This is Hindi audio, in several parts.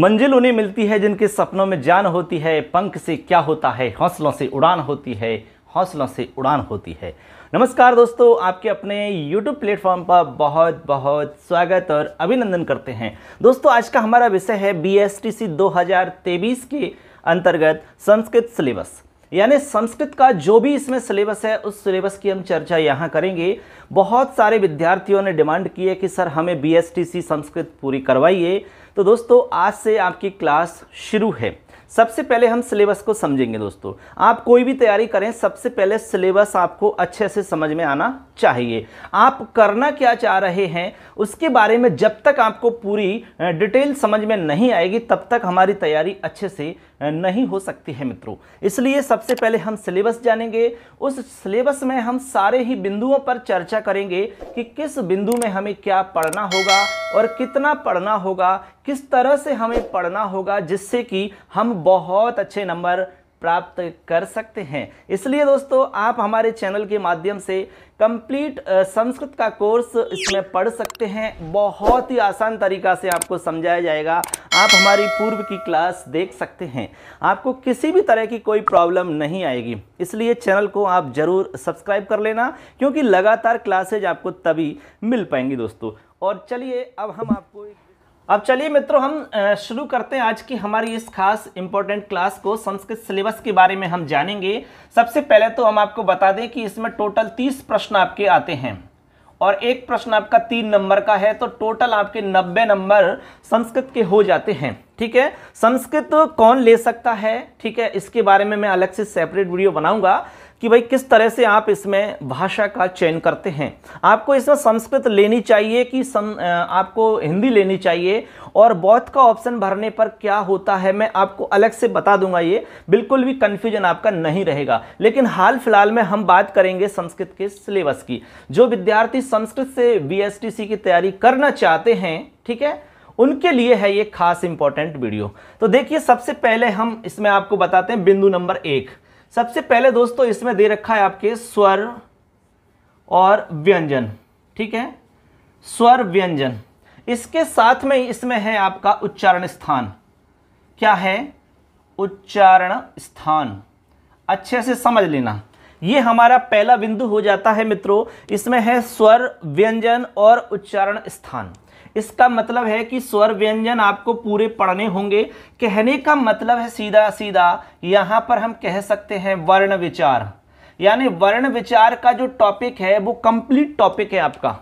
मंजिल उन्हें मिलती है जिनके सपनों में जान होती है पंख से क्या होता है हौसलों से उड़ान होती है हौसलों से उड़ान होती है नमस्कार दोस्तों आपके अपने YouTube प्लेटफॉर्म पर बहुत बहुत स्वागत और अभिनंदन करते हैं दोस्तों आज का हमारा विषय है बी एस टी सी के अंतर्गत संस्कृत सिलेबस यानी संस्कृत का जो भी इसमें सिलेबस है उस सिलेबस की हम चर्चा यहाँ करेंगे बहुत सारे विद्यार्थियों ने डिमांड की है कि सर हमें बी संस्कृत पूरी करवाइए तो दोस्तों आज से आपकी क्लास शुरू है सबसे पहले हम सिलेबस को समझेंगे दोस्तों आप कोई भी तैयारी करें सबसे पहले सिलेबस आपको अच्छे से समझ में आना चाहिए आप करना क्या चाह रहे हैं उसके बारे में जब तक आपको पूरी डिटेल समझ में नहीं आएगी तब तक हमारी तैयारी अच्छे से नहीं हो सकती है मित्रों इसलिए सबसे पहले हम सिलेबस जानेंगे उस सिलेबस में हम सारे ही बिंदुओं पर चर्चा करेंगे कि किस बिंदु में हमें क्या पढ़ना होगा और कितना पढ़ना होगा किस तरह से हमें पढ़ना होगा जिससे कि हम बहुत अच्छे नंबर प्राप्त कर सकते हैं इसलिए दोस्तों आप हमारे चैनल के माध्यम से कंप्लीट संस्कृत का कोर्स इसमें पढ़ सकते हैं बहुत ही आसान तरीका से आपको समझाया जाएगा आप हमारी पूर्व की क्लास देख सकते हैं आपको किसी भी तरह की कोई प्रॉब्लम नहीं आएगी इसलिए चैनल को आप ज़रूर सब्सक्राइब कर लेना क्योंकि लगातार क्लासेज आपको तभी मिल पाएंगी दोस्तों और चलिए अब हम आपको अब चलिए मित्रों हम शुरू करते हैं आज की हमारी इस खास इंपॉर्टेंट क्लास को संस्कृत सिलेबस के बारे में हम जानेंगे सबसे पहले तो हम आपको बता दें कि इसमें टोटल तीस प्रश्न आपके आते हैं और एक प्रश्न आपका तीन नंबर का है तो टोटल आपके नब्बे नंबर संस्कृत के हो जाते हैं ठीक है संस्कृत कौन ले सकता है ठीक है इसके बारे में मैं अलग से सेपरेट वीडियो बनाऊंगा कि भाई किस तरह से आप इसमें भाषा का चयन करते हैं आपको इसमें संस्कृत लेनी चाहिए कि सं, आपको हिंदी लेनी चाहिए और बौद्ध का ऑप्शन भरने पर क्या होता है मैं आपको अलग से बता दूंगा ये बिल्कुल भी कन्फ्यूजन आपका नहीं रहेगा लेकिन हाल फिलहाल में हम बात करेंगे संस्कृत के सिलेबस की जो विद्यार्थी संस्कृत से बी की तैयारी करना चाहते हैं ठीक है उनके लिए है ये खास इंपॉर्टेंट वीडियो तो देखिए सबसे पहले हम इसमें आपको बताते हैं बिंदु नंबर एक सबसे पहले दोस्तों इसमें दे रखा है आपके स्वर और व्यंजन ठीक है स्वर व्यंजन इसके साथ में इसमें है आपका उच्चारण स्थान क्या है उच्चारण स्थान अच्छे से समझ लेना यह हमारा पहला बिंदु हो जाता है मित्रों इसमें है स्वर व्यंजन और उच्चारण स्थान इसका मतलब है कि स्वर व्यंजन आपको पूरे पढ़ने होंगे कहने का मतलब है सीधा सीधा यहां पर हम कह सकते हैं वर्ण विचार यानी वर्ण विचार का जो टॉपिक है वो कंप्लीट टॉपिक है आपका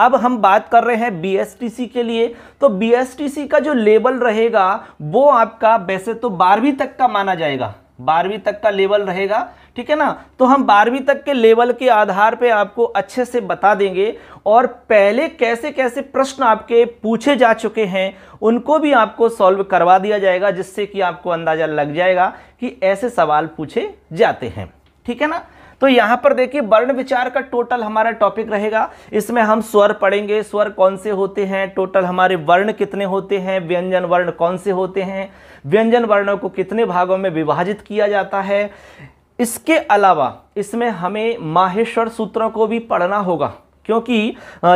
अब हम बात कर रहे हैं बीएसटीसी के लिए तो बीएसटीसी का जो लेवल रहेगा वो आपका वैसे तो बारहवीं तक का माना जाएगा बारहवीं तक का लेवल रहेगा ठीक है ना तो हम बारहवीं तक के लेवल के आधार पे आपको अच्छे से बता देंगे और पहले कैसे कैसे प्रश्न आपके पूछे जा चुके हैं उनको भी आपको सॉल्व करवा दिया जाएगा जिससे कि आपको अंदाज़ा लग जाएगा कि ऐसे सवाल पूछे जाते हैं ठीक है ना तो यहाँ पर देखिए वर्ण विचार का टोटल हमारा टॉपिक रहेगा इसमें हम स्वर पढ़ेंगे स्वर कौन से होते हैं टोटल हमारे वर्ण कितने होते हैं व्यंजन वर्ण कौन से होते हैं व्यंजन वर्णों को कितने भागों में विभाजित किया जाता है इसके अलावा इसमें हमें माहेश्वर सूत्रों को भी पढ़ना होगा क्योंकि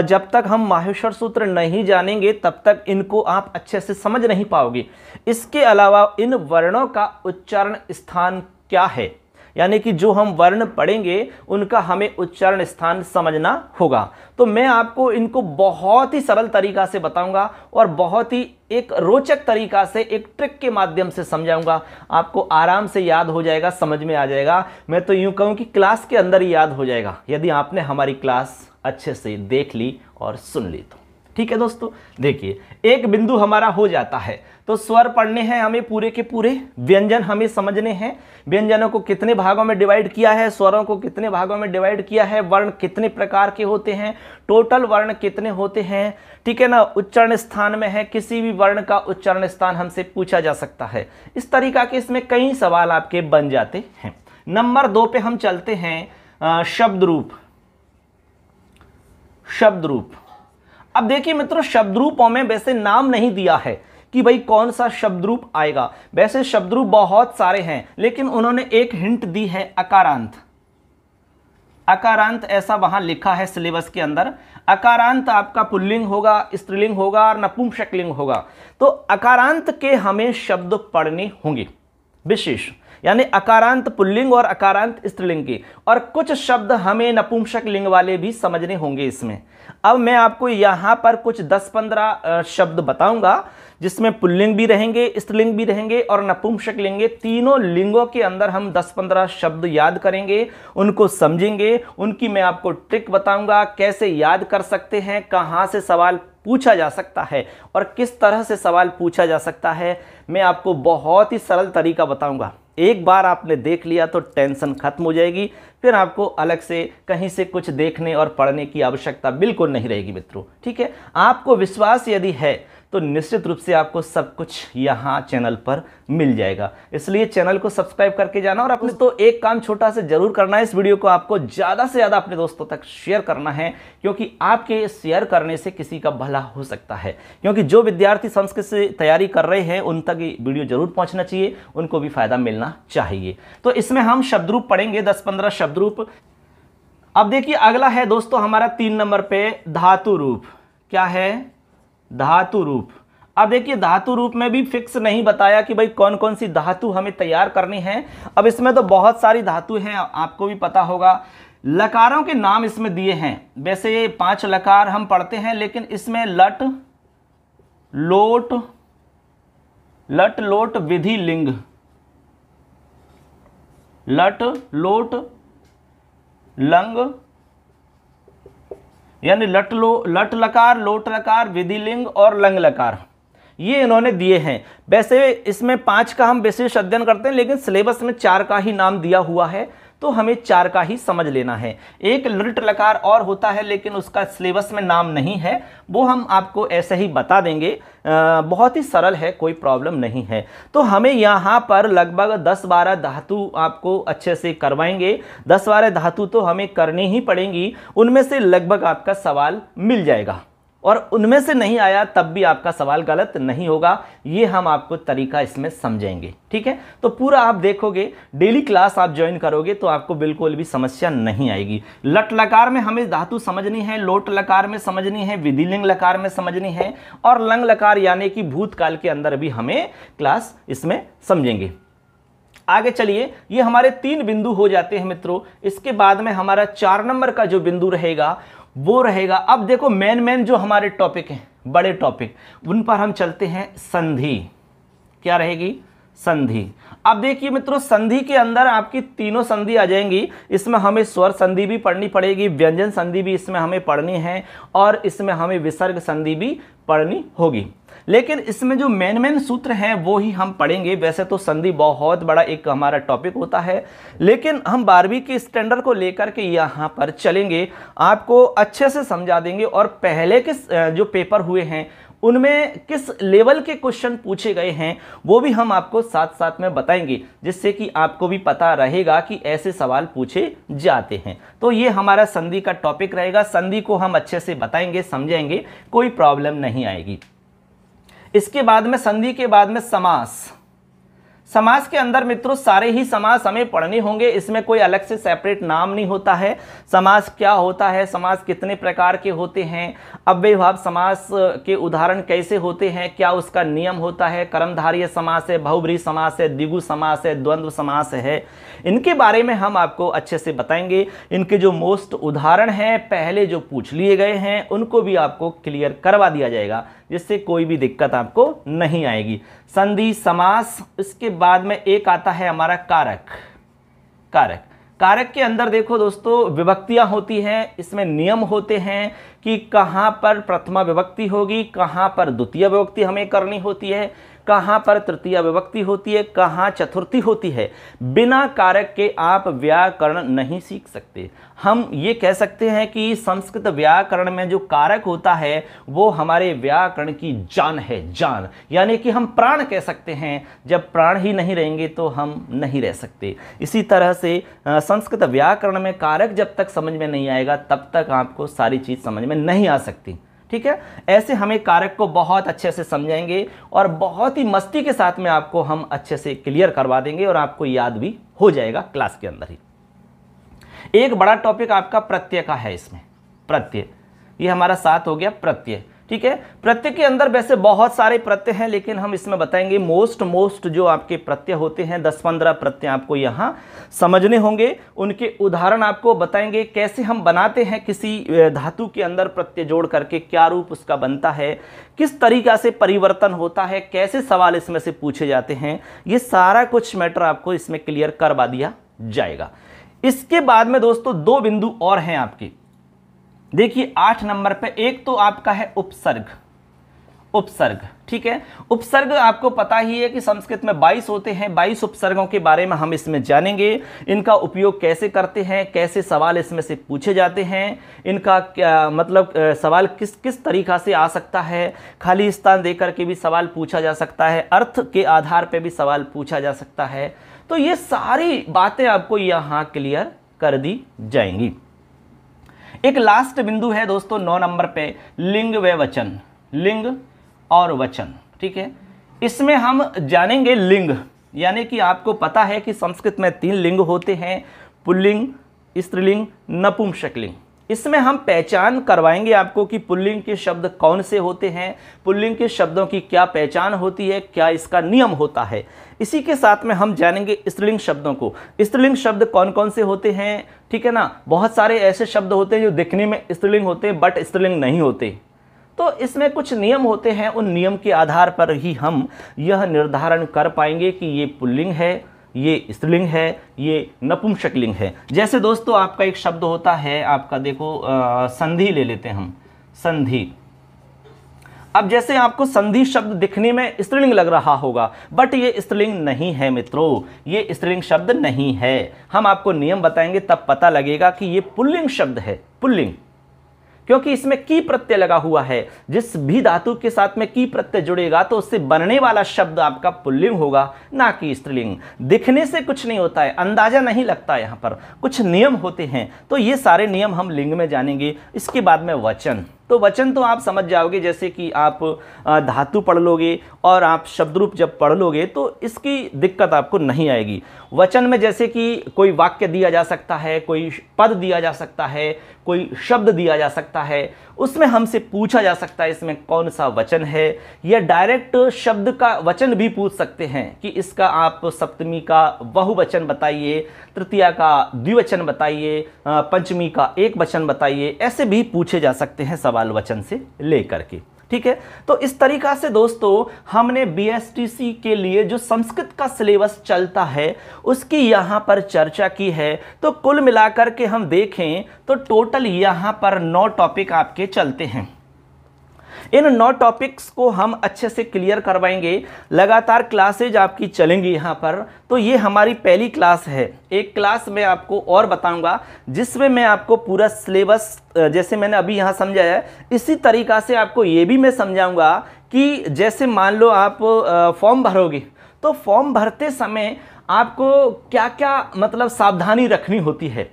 जब तक हम माहेश्वर सूत्र नहीं जानेंगे तब तक इनको आप अच्छे से समझ नहीं पाओगे इसके अलावा इन वर्णों का उच्चारण स्थान क्या है यानी कि जो हम वर्ण पढ़ेंगे उनका हमें उच्चारण स्थान समझना होगा तो मैं आपको इनको बहुत ही सरल तरीका से बताऊंगा और बहुत ही एक रोचक तरीका से एक ट्रिक के माध्यम से समझाऊंगा आपको आराम से याद हो जाएगा समझ में आ जाएगा मैं तो यूं कहूं कि क्लास के अंदर ही याद हो जाएगा यदि आपने हमारी क्लास अच्छे से देख ली और सुन ली तो ठीक है दोस्तों देखिए एक बिंदु हमारा हो जाता है तो स्वर पढ़ने हैं हमें पूरे के पूरे व्यंजन हमें समझने हैं व्यंजनों को कितने भागों में डिवाइड किया है स्वरों को कितने भागों में डिवाइड किया है वर्ण कितने प्रकार के होते हैं टोटल वर्ण कितने होते हैं ठीक है ना उच्चारण स्थान में है किसी भी वर्ण का उच्चारण स्थान हमसे पूछा जा सकता है इस तरीका के इसमें कई सवाल आपके बन जाते हैं नंबर दो पे हम चलते हैं शब्द रूप शब्द रूप अब देखिए मित्रों शब्द रूपों में वैसे नाम नहीं दिया है कि भाई कौन सा शब्द रूप आएगा वैसे शब्द रूप बहुत सारे हैं लेकिन उन्होंने एक हिंट दी है अकारांत अकारांत ऐसा वहां लिखा है सिलेबस के अंदर अकारांत आपका पुल्लिंग होगा स्त्रीलिंग होगा और नपुंसकलिंग होगा तो अकारांत के हमें शब्द पढ़ने होंगे विशेष यानी अकारांत पुल्लिंग और अकारांत स्त्रीलिंग की और कुछ शब्द हमें नपुंसक लिंग वाले भी समझने होंगे इसमें अब मैं आपको यहाँ पर कुछ 10-15 शब्द बताऊंगा जिसमें पुल्लिंग भी रहेंगे स्त्रीलिंग भी रहेंगे और नपुंसक लिंगे तीनों लिंगों के अंदर हम 10-15 शब्द याद करेंगे उनको समझेंगे उनकी मैं आपको ट्रिक बताऊंगा कैसे याद कर सकते हैं कहाँ से सवाल पूछा जा सकता है और किस तरह से सवाल पूछा जा सकता है मैं आपको बहुत ही सरल तरीका बताऊंगा एक बार आपने देख लिया तो टेंशन खत्म हो जाएगी फिर आपको अलग से कहीं से कुछ देखने और पढ़ने की आवश्यकता बिल्कुल नहीं रहेगी मित्रों ठीक है आपको विश्वास यदि है तो निश्चित रूप से आपको सब कुछ यहाँ चैनल पर मिल जाएगा इसलिए चैनल को सब्सक्राइब करके जाना और अपने तो एक काम छोटा सा जरूर करना है इस वीडियो को आपको ज़्यादा से ज़्यादा अपने दोस्तों तक शेयर करना है क्योंकि आपके शेयर करने से किसी का भला हो सकता है क्योंकि जो विद्यार्थी संस्कृत से तैयारी कर रहे हैं उन तक ये वीडियो जरूर पहुँचना चाहिए उनको भी फ़ायदा मिलना चाहिए तो इसमें हम शब्द रूप पढ़ेंगे दस पंद्रह शब्द रूप अब देखिए अगला है दोस्तों हमारा तीन नंबर पे धातु रूप क्या है धातु रूप अब देखिए धातु रूप में भी फिक्स नहीं बताया कि भाई कौन कौन सी धातु हमें तैयार करनी है अब इसमें तो बहुत सारी धातु हैं आपको भी पता होगा लकारों के नाम इसमें दिए हैं वैसे ये पांच लकार हम पढ़ते हैं लेकिन इसमें लट लोट लट लोट विधि लिंग लट लोट लंग यानी लट लो लट लकार लोट लकार विधि लिंग और लंग लकार ये इन्होंने दिए हैं वैसे इसमें पांच का हम विशेष अध्ययन करते हैं लेकिन सिलेबस में चार का ही नाम दिया हुआ है तो हमें चार का ही समझ लेना है एक लृट लकार और होता है लेकिन उसका सिलेबस में नाम नहीं है वो हम आपको ऐसे ही बता देंगे आ, बहुत ही सरल है कोई प्रॉब्लम नहीं है तो हमें यहाँ पर लगभग दस बारह धातु आपको अच्छे से करवाएंगे दस बारह धातु तो हमें करनी ही पड़ेंगी उनमें से लगभग आपका सवाल मिल जाएगा और उनमें से नहीं आया तब भी आपका सवाल गलत नहीं होगा ये हम आपको तरीका इसमें समझेंगे ठीक है तो पूरा आप देखोगे डेली क्लास आप ज्वाइन करोगे तो आपको बिल्कुल भी समस्या नहीं आएगी लट लकार में हमें धातु समझनी है लोट लकार में समझनी है विधिलिंग लकार में समझनी है और लंग लकार यानी कि भूतकाल के अंदर भी हमें क्लास इसमें समझेंगे आगे चलिए ये हमारे तीन बिंदु हो जाते हैं मित्रों इसके बाद में हमारा चार नंबर का जो बिंदु रहेगा वो रहेगा अब देखो मेन मेन जो हमारे टॉपिक हैं बड़े टॉपिक उन पर हम चलते हैं संधि क्या रहेगी संधि अब देखिए मित्रों संधि के अंदर आपकी तीनों संधि आ जाएंगी इसमें हमें स्वर संधि भी पढ़नी पड़ेगी व्यंजन संधि भी इसमें हमें पढ़नी है और इसमें हमें विसर्ग संधि भी पढ़नी होगी लेकिन इसमें जो मेन मेन सूत्र हैं वो ही हम पढ़ेंगे वैसे तो संधि बहुत बड़ा एक हमारा टॉपिक होता है लेकिन हम बारहवीं के स्टैंडर्ड को लेकर के यहाँ पर चलेंगे आपको अच्छे से समझा देंगे और पहले के जो पेपर हुए हैं उनमें किस लेवल के क्वेश्चन पूछे गए हैं वो भी हम आपको साथ साथ में बताएंगे जिससे कि आपको भी पता रहेगा कि ऐसे सवाल पूछे जाते हैं तो ये हमारा संधि का टॉपिक रहेगा संधि को हम अच्छे से बताएंगे समझेंगे कोई प्रॉब्लम नहीं आएगी इसके बाद में संधि के बाद में समास समाज के अंदर मित्रों सारे ही समाज हमें पढ़ने होंगे इसमें कोई अलग से सेपरेट नाम नहीं होता है समाज क्या होता है समाज कितने प्रकार के होते हैं अव्यभाव समाज के उदाहरण कैसे होते हैं क्या उसका नियम होता है कर्मधार्य समास है बहुब्री समास है दिगु समास है द्वंद्व समास है इनके बारे में हम आपको अच्छे से बताएंगे इनके जो मोस्ट उदाहरण हैं पहले जो पूछ लिए गए हैं उनको भी आपको क्लियर करवा दिया जाएगा जिससे कोई भी दिक्कत आपको नहीं आएगी संधि समास इसके बाद में एक आता है हमारा कारक कारक कारक के अंदर देखो दोस्तों विभक्तियां होती हैं इसमें नियम होते हैं कि कहां पर प्रथमा विभक्ति होगी कहां पर द्वितीय विभक्ति हमें करनी होती है कहाँ पर तृतीय विभक्ति होती है कहाँ चतुर्थी होती है बिना कारक के आप व्याकरण नहीं सीख सकते हम ये कह सकते हैं कि संस्कृत व्याकरण में जो कारक होता है वो हमारे व्याकरण की जान है जान यानी कि हम प्राण कह सकते हैं जब प्राण ही नहीं रहेंगे तो हम नहीं रह सकते इसी तरह से संस्कृत व्याकरण में कारक जब तक समझ में नहीं आएगा तब तक आपको सारी चीज़ समझ में नहीं आ सकती ठीक है ऐसे हमें कारक को बहुत अच्छे से समझाएंगे और बहुत ही मस्ती के साथ में आपको हम अच्छे से क्लियर करवा देंगे और आपको याद भी हो जाएगा क्लास के अंदर ही एक बड़ा टॉपिक आपका प्रत्यय का है इसमें प्रत्यय ये हमारा साथ हो गया प्रत्यय ठीक है प्रत्यय के अंदर वैसे बहुत सारे प्रत्यय हैं लेकिन हम इसमें बताएंगे मोस्ट मोस्ट जो आपके प्रत्यय होते हैं दस पंद्रह प्रत्यय आपको यहाँ समझने होंगे उनके उदाहरण आपको बताएंगे कैसे हम बनाते हैं किसी धातु के अंदर प्रत्यय जोड़ करके क्या रूप उसका बनता है किस तरीका से परिवर्तन होता है कैसे सवाल इसमें से पूछे जाते हैं ये सारा कुछ मैटर आपको इसमें क्लियर करवा दिया जाएगा इसके बाद में दोस्तों दो बिंदु और हैं आपके देखिए आठ नंबर पे एक तो आपका है उपसर्ग उपसर्ग ठीक है उपसर्ग आपको पता ही है कि संस्कृत में 22 होते हैं 22 उपसर्गों के बारे में हम इसमें जानेंगे इनका उपयोग कैसे करते हैं कैसे सवाल इसमें से पूछे जाते हैं इनका क्या मतलब सवाल किस किस तरीका से आ सकता है खाली स्थान देकर के भी सवाल पूछा जा सकता है अर्थ के आधार पर भी सवाल पूछा जा सकता है तो ये सारी बातें आपको यहाँ क्लियर कर दी जाएंगी एक लास्ट बिंदु है दोस्तों नौ नंबर पे लिंग व वचन लिंग और वचन ठीक है इसमें हम जानेंगे लिंग यानी कि आपको पता है कि संस्कृत में तीन लिंग होते हैं पुल्लिंग स्त्रीलिंग नपुंसकलिंग इसमें हम पहचान करवाएंगे आपको कि पुल्लिंग के शब्द कौन से होते हैं पुल्लिंग के शब्दों की क्या पहचान होती है क्या इसका नियम होता है इसी के साथ में हम जानेंगे स्त्रीलिंग शब्दों को स्त्रीलिंग शब्द कौन कौन से होते हैं ठीक है ना बहुत सारे ऐसे शब्द होते हैं जो दिखने में स्त्रीलिंग होते हैं बट स्त्रीलिंग नहीं होते तो इसमें कुछ नियम होते हैं उन नियम के आधार पर ही हम यह निर्धारण कर पाएंगे कि ये पुल्लिंग है ये स्त्रीलिंग है ये नपुंसकलिंग है जैसे दोस्तों आपका एक शब्द होता है आपका देखो आ, संधि ले लेते हैं हम संधि अब जैसे आपको संधि शब्द दिखने में स्त्रीलिंग लग रहा होगा बट ये स्त्रीलिंग नहीं है मित्रों ये स्त्रीलिंग शब्द नहीं है हम आपको नियम बताएंगे तब पता लगेगा कि ये पुल्लिंग शब्द है पुल्लिंग क्योंकि इसमें की प्रत्यय लगा हुआ है जिस भी धातु के साथ में की प्रत्यय जुड़ेगा तो उससे बनने वाला शब्द आपका पुल्लिंग होगा ना कि स्त्रीलिंग दिखने से कुछ नहीं होता है अंदाजा नहीं लगता यहां पर कुछ नियम होते हैं तो ये सारे नियम हम लिंग में जानेंगे इसके बाद में वचन तो वचन तो आप समझ जाओगे जैसे कि आप धातु पढ़ लोगे और आप शब्द रूप जब पढ़ लोगे तो इसकी दिक्कत आपको नहीं आएगी वचन में जैसे कि कोई वाक्य दिया जा सकता है कोई पद दिया जा सकता है कोई शब्द दिया जा सकता है उसमें हमसे पूछा जा सकता है इसमें कौन सा वचन है या डायरेक्ट शब्द का वचन भी पूछ सकते हैं कि इसका आप सप्तमी का बहुवचन बताइए तृतीया का द्विवचन बताइए पंचमी का एक वचन बताइए ऐसे भी पूछे जा सकते हैं सवाल वचन से लेकर के ठीक है तो इस तरीका से दोस्तों हमने बी के लिए जो संस्कृत का सिलेबस चलता है उसकी यहाँ पर चर्चा की है तो कुल मिलाकर के हम देखें तो टोटल यहाँ पर नौ टॉपिक आपके चलते हैं इन नौ टॉपिक्स को हम अच्छे से क्लियर करवाएंगे लगातार क्लासेज आपकी चलेंगी यहाँ पर तो ये हमारी पहली क्लास है एक क्लास में आपको और बताऊंगा जिसमें मैं आपको पूरा सिलेबस जैसे मैंने अभी यहाँ समझाया इसी तरीका से आपको ये भी मैं समझाऊंगा कि जैसे मान लो आप फॉर्म भरोगे तो फॉर्म भरते समय आपको क्या क्या मतलब सावधानी रखनी होती है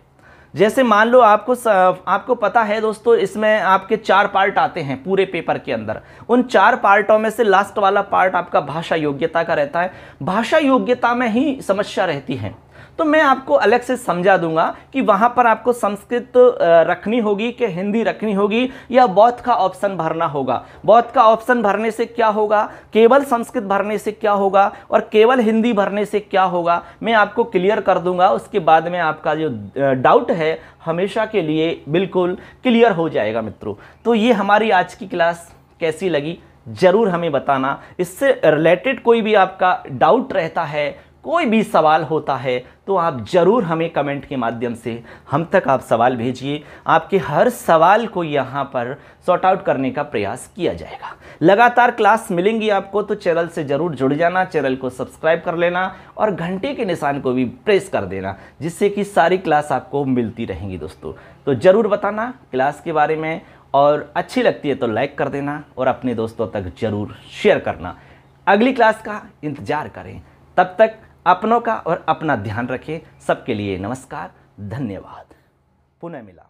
जैसे मान लो आपको आपको पता है दोस्तों इसमें आपके चार पार्ट आते हैं पूरे पेपर के अंदर उन चार पार्टों में से लास्ट वाला पार्ट आपका भाषा योग्यता का रहता है भाषा योग्यता में ही समस्या रहती है तो मैं आपको अलग से समझा दूंगा कि वहाँ पर आपको संस्कृत रखनी होगी कि हिंदी रखनी होगी या बौद्ध का ऑप्शन भरना होगा बौद्ध का ऑप्शन भरने से क्या होगा केवल संस्कृत भरने से क्या होगा और केवल हिंदी भरने से क्या होगा मैं आपको क्लियर कर दूंगा उसके बाद में आपका जो डाउट है हमेशा के लिए बिल्कुल क्लियर हो जाएगा मित्रों तो ये हमारी आज की क्लास कैसी लगी ज़रूर हमें बताना इससे रिलेटेड कोई भी आपका डाउट रहता है कोई भी सवाल होता है तो आप ज़रूर हमें कमेंट के माध्यम से हम तक आप सवाल भेजिए आपके हर सवाल को यहाँ पर सॉर्ट आउट करने का प्रयास किया जाएगा लगातार क्लास मिलेंगी आपको तो चैनल से ज़रूर जुड़ जाना चैनल को सब्सक्राइब कर लेना और घंटे के निशान को भी प्रेस कर देना जिससे कि सारी क्लास आपको मिलती रहेंगी दोस्तों तो ज़रूर बताना क्लास के बारे में और अच्छी लगती है तो लाइक कर देना और अपने दोस्तों तक ज़रूर शेयर करना अगली क्लास का इंतज़ार करें तब तक अपनों का और अपना ध्यान रखें सबके लिए नमस्कार धन्यवाद पुनः मिला